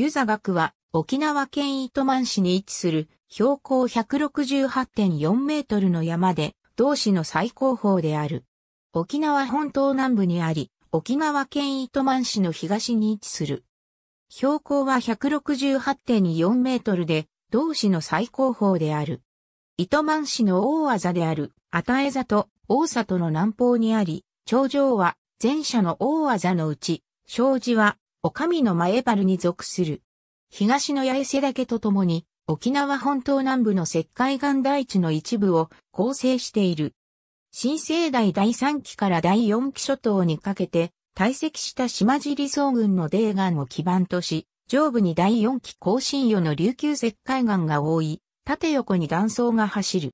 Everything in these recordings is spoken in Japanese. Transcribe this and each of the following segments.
湯座学は沖縄県糸満市に位置する標高168.4メートルの山で同市の最高峰である。沖縄本島南部にあり、沖縄県糸満市の東に位置する。標高は168.4メートルで、同市の最高峰である。糸満市の大技である、与え座と大里の南方にあり、頂上は前者の大技のうち、障子はお上の前原に属する。東の八重瀬岳とともに、沖縄本島南部の石灰岩台地の一部を構成している。新生代第3期から第4期諸島にかけて、堆積した島尻総群の泥岩を基盤とし、上部に第4期更新予の琉球石灰岩が覆い、縦横に断層が走る。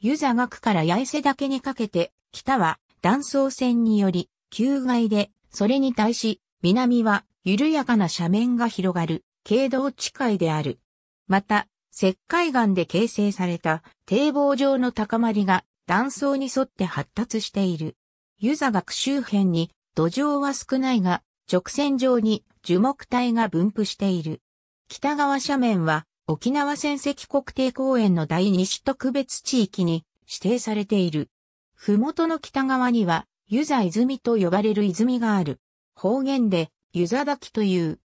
湯座岳から八重瀬岳にかけて、北は断層線により、旧外で、それに対し、南は緩やかな斜面が広がる、軽道地帯である。また、石灰岩で形成された堤防上の高まりが断層に沿って発達している。湯座学周辺に土壌は少ないが、直線上に樹木帯が分布している。北側斜面は沖縄戦跡国定公園の第2市特別地域に指定されている。ふもとの北側には、湯座泉と呼ばれる泉がある。方言で、湯座滝という。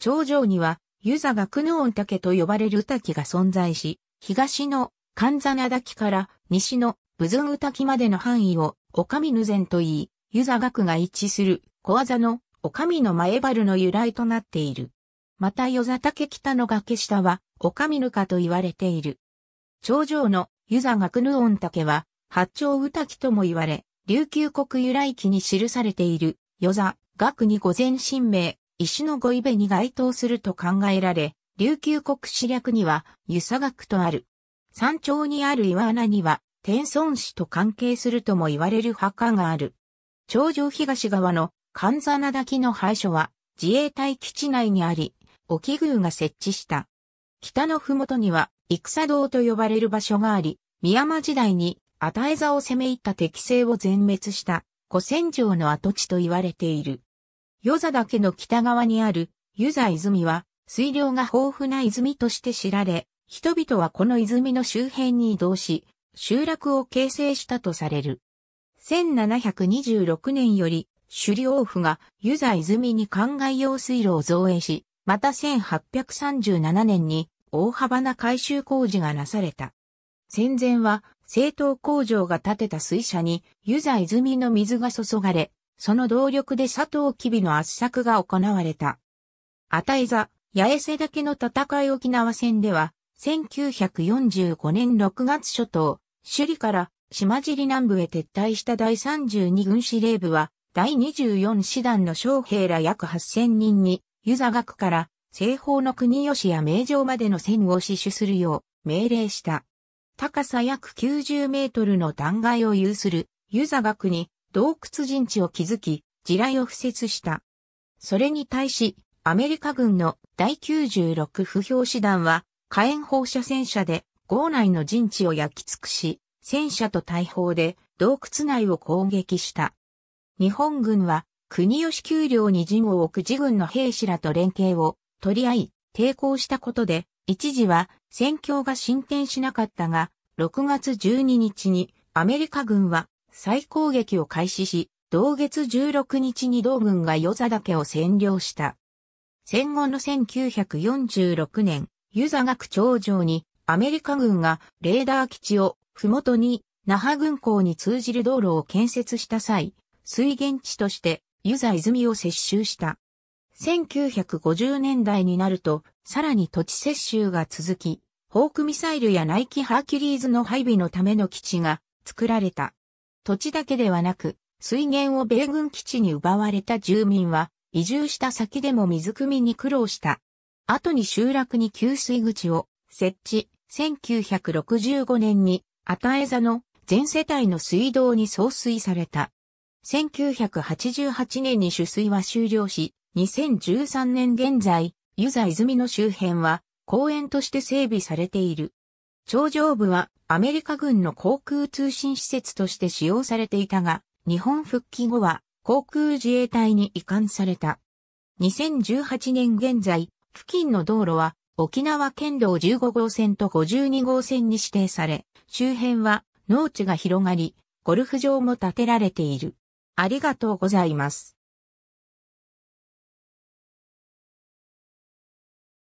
頂上には、湯座が久能音岳と呼ばれる滝が存在し、東の神座滝から西の仏具滝までの範囲を、ミヌゼンと言い、湯座岳が一致する小技のカミの前原の由来となっている。また、湯座岳北の崖下は、カミぬかと言われている。頂上の湯座が久能音岳は、八丁宇滝とも言われ、琉球国由来記に記されている、与ザ学に御前神明、石の御イベに該当すると考えられ、琉球国史略には、湯佐学とある。山頂にある岩穴には、天孫子と関係するとも言われる墓がある。頂上東側の神座名滝の廃所は、自衛隊基地内にあり、沖宮が設置した。北の麓には、戦道と呼ばれる場所があり、宮山時代に、与え座を攻め入った敵勢を全滅した、古戦場の跡地と言われている。与座岳の北側にあるユ座泉は水量が豊富な泉として知られ、人々はこの泉の周辺に移動し、集落を形成したとされる。1726年より首里王府がユ座泉に灌漑用水路を造営し、また1837年に大幅な改修工事がなされた。戦前は製糖工場が建てた水車にユ座泉の水が注がれ、その動力で佐藤吉備の圧策が行われた。与座、八重瀬岳の戦い沖縄戦では、1945年6月初頭、首里から島尻南部へ撤退した第32軍司令部は、第24師団の将兵ら約8000人に、湯座学から西方の国吉や名城までの線を死守するよう命令した。高さ約90メートルの断崖を有する湯座学に洞窟陣地を築き、地雷を敷設した。それに対し、アメリカ軍の第96不評師団は、火炎放射戦車で、壕内の陣地を焼き尽くし、戦車と大砲で洞窟内を攻撃した。日本軍は、国吉丘陵に陣を置く自軍の兵士らと連携を取り合い、抵抗したことで、一時は戦況が進展しなかったが、6月12日にアメリカ軍は再攻撃を開始し、同月16日に同軍が与座岳を占領した。戦後の1946年、湯座学長上にアメリカ軍がレーダー基地を麓に那覇軍港に通じる道路を建設した際、水源地として湯座泉を接収した。1950年代になると、さらに土地接収が続き、ホークミサイルやナイキハーキュリーズの配備のための基地が作られた。土地だけではなく、水源を米軍基地に奪われた住民は、移住した先でも水汲みに苦労した。後に集落に給水口を設置、1965年に、与え座の全世帯の水道に送水された。1988年に取水は終了し、2013年現在、湯沢泉の周辺は公園として整備されている。頂上部はアメリカ軍の航空通信施設として使用されていたが、日本復帰後は航空自衛隊に移管された。2018年現在、付近の道路は沖縄県道15号線と52号線に指定され、周辺は農地が広がり、ゴルフ場も建てられている。ありがとうございます。